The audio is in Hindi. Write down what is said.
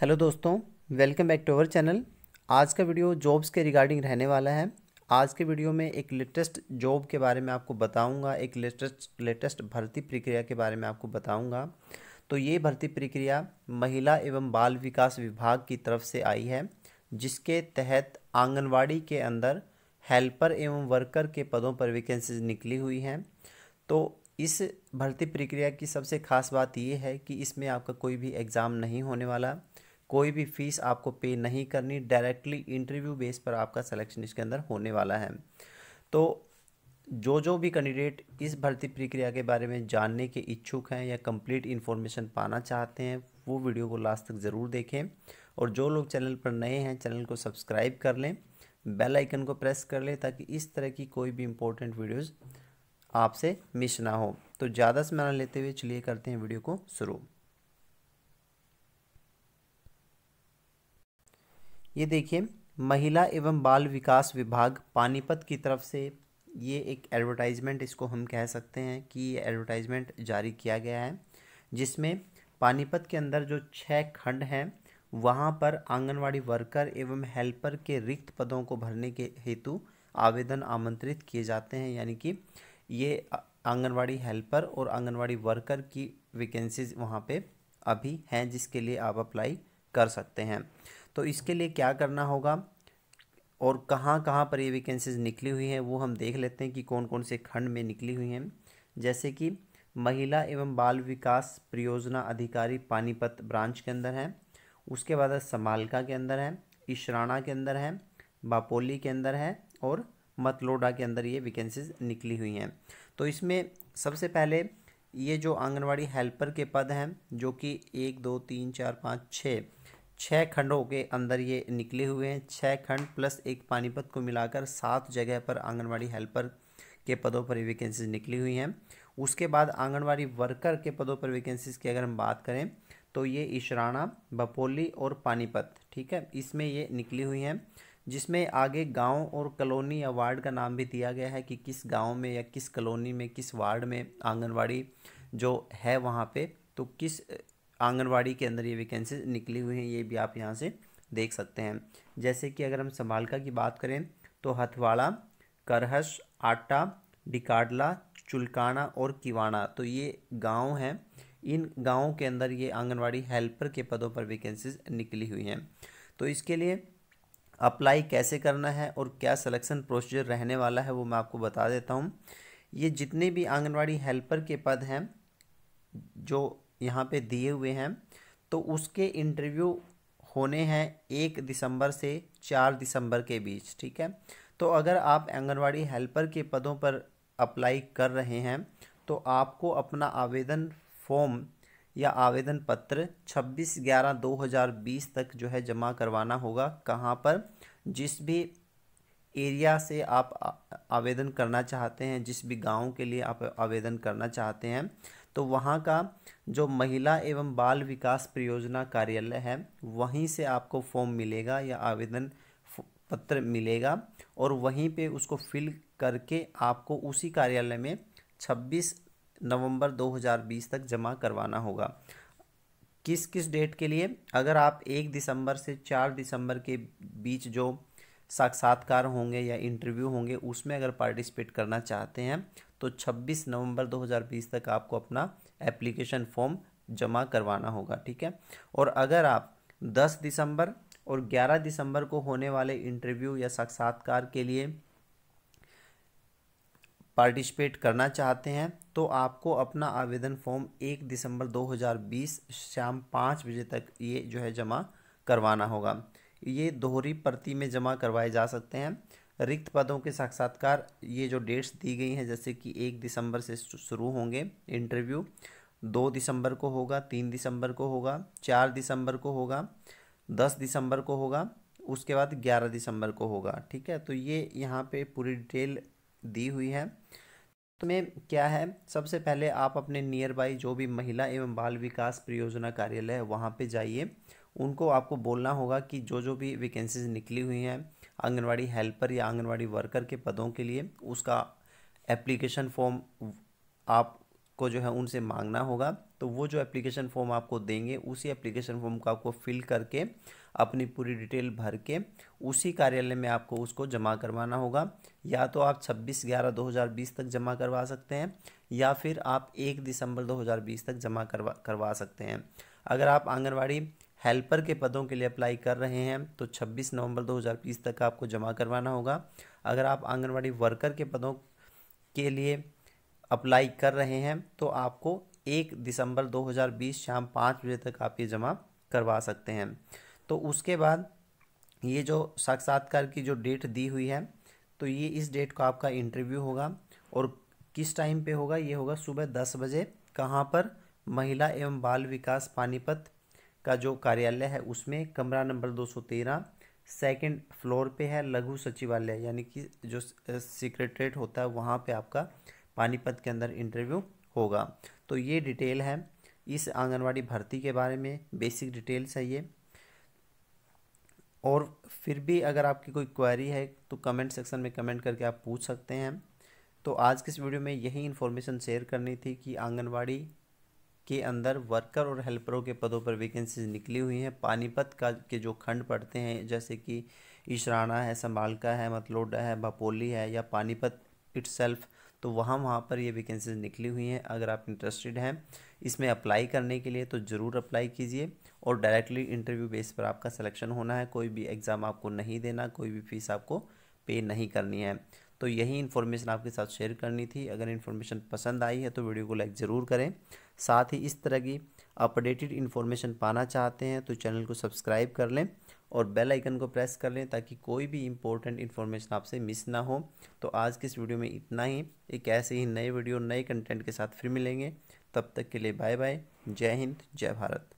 हेलो दोस्तों welcome back to our channel आज का वीडियो जॉब्स के रिगार्डिंग रहने वाला है आज के वीडियो में एक लेटेस्ट जॉब के बारे में आपको बताऊंगा एक लेटेस्ट लेटेस्ट भर्ती प्रक्रिया के बारे में आपको बताऊंगा तो ये भर्ती प्रक्रिया महिला एवं बाल विकास विभाग की तरफ से आई है जिसके तहत आंगनवाड़ी के अंदर हेल्पर एवं वर्कर के पदों पर वैकेंसीज निकली हुई हैं तो इस भर्ती प्रक्रिया की सबसे खास बात ये है कि इसमें आपका कोई भी एग्ज़ाम नहीं होने वाला कोई भी फ़ीस आपको पे नहीं करनी डायरेक्टली इंटरव्यू बेस पर आपका सिलेक्शन इसके अंदर होने वाला है तो जो जो भी कैंडिडेट इस भर्ती प्रक्रिया के बारे में जानने के इच्छुक हैं या कंप्लीट इन्फॉर्मेशन पाना चाहते हैं वो वीडियो को लास्ट तक ज़रूर देखें और जो लोग चैनल पर नए हैं चैनल को सब्सक्राइब कर लें बेल आइकन को प्रेस कर लें ताकि इस तरह की कोई भी इम्पोर्टेंट वीडियोज़ आपसे मिस ना हो तो ज़्यादा समय लेते हुए चलिए करते हैं वीडियो को शुरू ये देखिए महिला एवं बाल विकास विभाग पानीपत की तरफ से ये एक एडवर्टाइजमेंट इसको हम कह सकते हैं कि ये एडवर्टाइजमेंट जारी किया गया है जिसमें पानीपत के अंदर जो छः खंड हैं वहाँ पर आंगनवाड़ी वर्कर एवं हेल्पर के रिक्त पदों को भरने के हेतु आवेदन आमंत्रित किए जाते हैं यानी कि ये आंगनवाड़ी हेल्पर और आंगनवाड़ी वर्कर की वैकेंसीज वहाँ पे अभी हैं जिसके लिए आप अप्लाई कर सकते हैं तो इसके लिए क्या करना होगा और कहाँ कहाँ पर ये वैकेंसीज निकली हुई हैं वो हम देख लेते हैं कि कौन कौन से खंड में निकली हुई हैं जैसे कि महिला एवं बाल विकास परियोजना अधिकारी पानीपत ब्रांच के अंदर है उसके बाद समालका के अंदर है इशराना के अंदर है बापोली के अंदर है और मतलोडा के अंदर ये वैकेंसीज निकली हुई हैं तो इसमें सबसे पहले ये जो आंगनवाड़ी हेल्पर के पद हैं जो कि एक दो तीन चार पाँच छः छः खंडों के अंदर ये निकले हुए हैं छः खंड प्लस एक पानीपत को मिलाकर सात जगह पर आंगनवाड़ी हेल्पर के पदों पर वैकेंसीज निकली हुई हैं उसके बाद आंगनवाड़ी वर्कर के पदों पर वैकेंसीज की अगर हम बात करें तो ये इशराना बपोली और पानीपत ठीक है इसमें ये निकली हुई हैं जिसमें आगे गांव और कलोनी या वार्ड का नाम भी दिया गया है कि किस गांव में या किस कलोनी में किस वार्ड में आंगनवाड़ी जो है वहाँ पे तो किस आंगनवाड़ी के अंदर ये वैकेंसी निकली हुई हैं ये भी आप यहाँ से देख सकते हैं जैसे कि अगर हम संभालका की बात करें तो हथवाड़ा करहस आटा डिकाडला चुलकाना और किवाना तो ये गांव हैं इन गांवों के अंदर ये आंगनवाड़ी हेल्पर के पदों पर वैकेंसीज निकली हुई हैं तो इसके लिए अप्लाई कैसे करना है और क्या सिलेक्शन प्रोसीजर रहने वाला है वो मैं आपको बता देता हूँ ये जितने भी आंगनवाड़ी हेल्पर के पद हैं जो यहाँ पे दिए हुए हैं तो उसके इंटरव्यू होने हैं एक दिसंबर से चार दिसंबर के बीच ठीक है तो अगर आप आंगनवाड़ी हेल्पर के पदों पर अप्लाई कर रहे हैं तो आपको अपना आवेदन फॉर्म या आवेदन पत्र 26 ग्यारह 2020 तक जो है जमा करवाना होगा कहाँ पर जिस भी एरिया से आप आवेदन करना चाहते हैं जिस भी गांव के लिए आप आवेदन करना चाहते हैं तो वहाँ का जो महिला एवं बाल विकास परियोजना कार्यालय है वहीं से आपको फॉर्म मिलेगा या आवेदन पत्र मिलेगा और वहीं पे उसको फिल करके आपको उसी कार्यालय में 26 नवंबर 2020 तक जमा करवाना होगा किस किस डेट के लिए अगर आप एक दिसंबर से चार दिसंबर के बीच जो साक्षात्कार होंगे या इंटरव्यू होंगे उसमें अगर पार्टिसिपेट करना चाहते हैं तो 26 नवंबर 2020 तक आपको अपना एप्लीकेशन फॉर्म जमा करवाना होगा ठीक है और अगर आप 10 दिसंबर और 11 दिसंबर को होने वाले इंटरव्यू या साक्षात्कार के लिए पार्टिसिपेट करना चाहते हैं तो आपको अपना आवेदन फॉर्म एक दिसंबर 2020 शाम पाँच बजे तक ये जो है जमा करवाना होगा ये दोहरी प्रति में जमा करवाए जा सकते हैं रिक्त पदों के साक्षात्कार ये जो डेट्स दी गई हैं जैसे कि एक दिसंबर से शुरू होंगे इंटरव्यू दो दिसंबर को होगा तीन दिसंबर को होगा चार दिसंबर को होगा दस दिसंबर को होगा उसके बाद ग्यारह दिसंबर को होगा ठीक है तो ये यहाँ पे पूरी डिटेल दी हुई है तो में क्या है सबसे पहले आप अपने नियर बाई जो भी महिला एवं बाल विकास परियोजना कार्यालय है वहाँ पर जाइए उनको आपको बोलना होगा कि जो जो भी वैकेंसीज निकली हुई हैं आंगनवाड़ी हेल्पर या आंगनवाड़ी वर्कर के पदों के लिए उसका एप्लीकेशन फॉर्म आपको जो है उनसे मांगना होगा तो वो जो एप्लीकेशन फॉर्म आपको देंगे उसी एप्लीकेशन फॉर्म को आपको फिल करके अपनी पूरी डिटेल भर के उसी कार्यालय में आपको उसको जमा करवाना होगा या तो आप 26 ग्यारह 2020 तक जमा करवा सकते हैं या फिर आप 1 दिसंबर 2020 तक जमा करवा करवा सकते हैं अगर आप आंगनवाड़ी हेल्पर के पदों के लिए अप्लाई कर रहे हैं तो 26 नवंबर 2020 तक आपको जमा करवाना होगा अगर आप आंगनवाड़ी वर्कर के पदों के लिए अप्लाई कर रहे हैं तो आपको एक दिसंबर 2020 शाम पाँच बजे तक आप ये जमा करवा सकते हैं तो उसके बाद ये जो साक्षात्कार की जो डेट दी हुई है तो ये इस डेट को आपका इंटरव्यू होगा और किस टाइम पे होगा ये होगा सुबह दस बजे कहाँ पर महिला एवं बाल विकास पानीपत का जो कार्यालय है उसमें कमरा नंबर दो सौ तेरह सेकेंड फ्लोर पे है लघु सचिवालय यानी कि जो सेक्रेटरेट होता है वहाँ पे आपका पानीपत के अंदर इंटरव्यू होगा तो ये डिटेल है इस आंगनवाड़ी भर्ती के बारे में बेसिक डिटेल्स है ये और फिर भी अगर आपकी कोई क्वेरी है तो कमेंट सेक्शन में कमेंट करके आप पूछ सकते हैं तो आज के इस वीडियो में यही इन्फॉर्मेशन शेयर करनी थी कि आंगनवाड़ी के अंदर वर्कर और हेल्परों के पदों पर वैकेंसीज निकली हुई हैं पानीपत का के जो खंड पड़ते हैं जैसे कि इशराना है संभालका है मतलोडा है भापोली है या पानीपत इट तो वहाँ वहाँ पर ये वैकेंसीज निकली हुई हैं अगर आप इंटरेस्टेड हैं इसमें अप्लाई करने के लिए तो ज़रूर अप्लाई कीजिए और डायरेक्टली इंटरव्यू बेस पर आपका सिलेक्शन होना है कोई भी एग्ज़ाम आपको नहीं देना कोई भी फीस आपको पे नहीं करनी है तो यही इन्फॉर्मेशन आपके साथ शेयर करनी थी अगर इन्फॉर्मेशन पसंद आई है तो वीडियो को लाइक ज़रूर करें साथ ही इस तरह की अपडेटेड इन्फॉर्मेशन पाना चाहते हैं तो चैनल को सब्सक्राइब कर लें और बेल आइकन को प्रेस कर लें ताकि कोई भी इंपॉर्टेंट इन्फॉर्मेशन आपसे मिस ना हो तो आज के इस वीडियो में इतना ही एक ऐसे ही नए वीडियो नए कंटेंट के साथ फिर मिलेंगे तब तक के लिए बाय बाय जय हिंद जय भारत